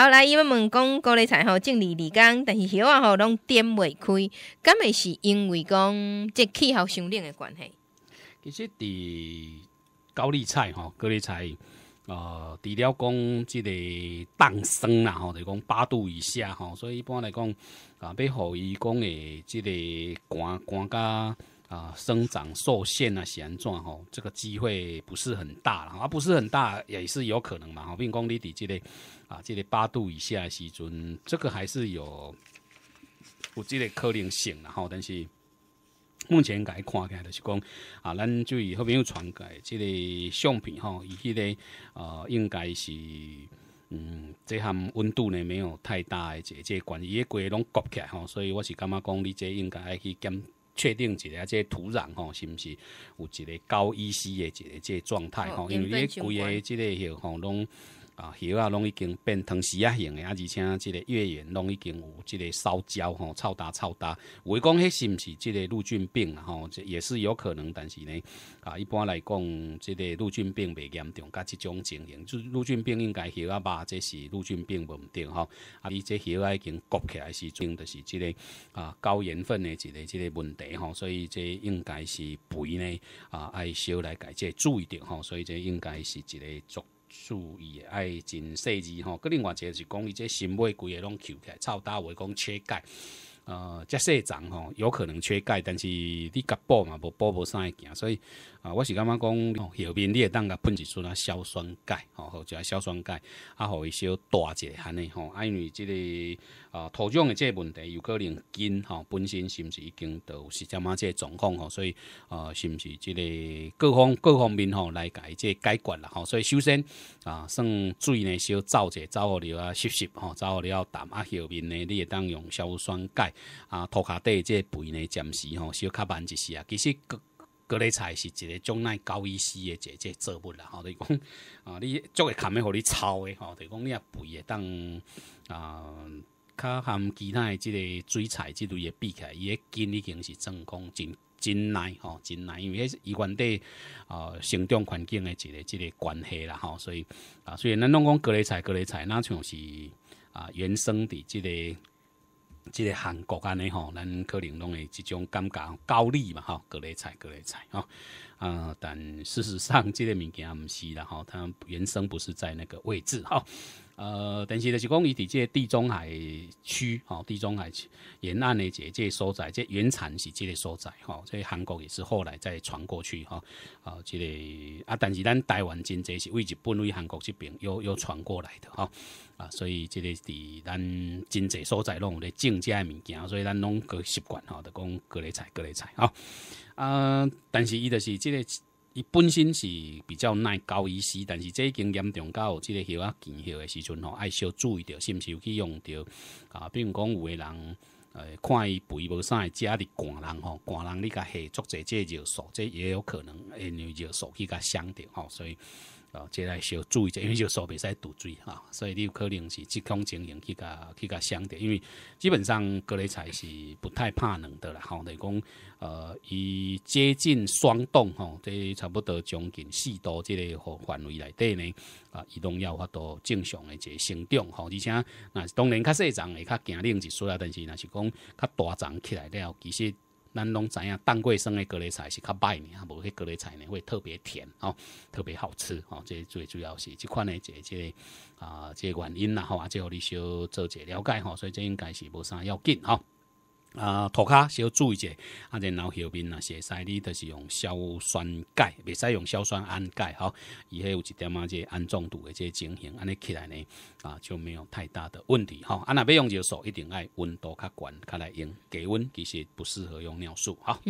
好，来伊要问讲高丽菜吼种二二工，但是叶啊吼拢点袂开，敢会是因为讲即气候上冷的关系？其实伫高丽菜吼高丽菜，呃，除了讲即个当生啦吼，就讲八度以下吼，所以一般来讲啊，要较伊讲诶即个寒寒家。啊，生长受限啊，现状吼，这个机会不是很大了，啊，不是很大也是有可能嘛，哈，并非底这个啊，这个八度以下时阵，这个还是有有这个可能性然后，但是目前该看起来就是讲啊，咱就以后朋有传改这个相片吼，以及个呃，应该是嗯，这项温度呢没有太大的这这关系，规拢高起来吼，所以我是感觉讲你这应该去检。确定一下，这土壤吼，是不是有一个高 E C 的一个这状态吼？因为你贵个这个吼，拢。啊，叶啊，拢已经变糖稀啊型的，啊，而且即个月圆拢已经有即个烧焦吼，臭大臭大。我讲迄是毋是即个陆菌病吼，这也是有可能，但是呢，啊，一般来讲，即个陆菌病袂严重，甲即种情形，就陆菌病应该叶啊吧，这是陆菌病稳定吼。啊，你这啊已经焗起来时，种就是即个啊高盐分的一个即个问题吼，所以这应该是肥呢啊，爱少来改，这注意点吼，所以这应该是一个种。注意，爱真细致吼。个另外一个是讲，伊这新买贵个拢翘起来，超大话讲缺钙。呃，这细针吼，有可能缺钙，但是你甲补嘛，无补无啥会行，所以啊，我是感觉讲，后面你也当甲喷一撮啊硝酸钙吼，或者硝酸钙，啊，互伊小大者安尼吼，啊，因为即个啊土壤的这问题，有可能根吼本身是不是已经有是这么这状况吼，所以啊，是不是即个各方各方面吼来解这解决啦吼，所以首先啊，算水呢，小走者走互了，啊湿湿吼，走互了淡啊，后面呢你也当用硝酸钙。啊，涂骹底即个肥呢，暂时吼小较慢一丝啊。其实格格类菜是一个种耐高一稀的一个作物啦吼。就讲啊，你种会看起互你抄的吼，就讲你也肥的，当啊，较含其他诶，即个水菜即类诶比起来，伊诶根已经是真讲真真耐吼，真耐，因为伊原底啊生长环境诶一个即个关系啦吼。所以啊，所以咱拢讲格类菜格类菜，那像是啊原生的即个。这个韩国安尼吼，咱可能拢会即种尴尬，高丽嘛吼，各类菜，各类菜啊啊！但事实上，这个物件毋是啦吼，它原生不是在那个位置哈。呃，但是就是讲，伊伫这地中海区，吼，地中海沿岸的这这所在，这原产是这个所在，吼，所以韩国也是后来再传过去，吼，好，这个啊，但是咱台湾真济是位日本为韩国这边，又又传过来的，哈，啊，所以这个伫咱真济所在拢有咧种家的物件，所以咱拢个习惯，吼，就讲各类菜，各类菜，哈，啊，但是伊就是这个。伊本身是比较耐高温一些，但是这已经严重到这个血啊、见脉的时阵吼，爱小注意着，是不是有去用着啊？比如讲有的人，呃，看伊肥无会食里寒人吼，寒人你甲下足者这热素，这也有可能，因为热素去甲伤着吼，所以。哦，这来需要注意一下，因为就手别使堵注哈，所以你可能是即空情形去甲去甲相着，因为基本上各类菜是不太怕冷的啦，吼，来讲呃，以接近霜冻哈，这差不多将近四度这个范围内底呢，啊，伊拢要发多正常的一个生长吼，而且那当然较细长会较惊冷一丝啊，但是那是讲较大长起来了，其实。咱拢知影当桂生的隔篱菜是较歹呢，无迄隔篱菜呢会特别甜哦，特别好吃哦。这最主要是即款呢这个啊即原因啦吼啊，互你小做者了解吼，所以这应该是无啥要紧吼。啊，涂骹小注意者，啊，然后后面呐，会使你都是用硝酸钙，未使用硝酸铵钙，哈，以后有一点即这安重度的这情形，安尼起来呢，啊，就没有太大的问题，哈，啊那要用尿素，一定爱温度较悬，较来用低温，其实不适合用尿素，哈。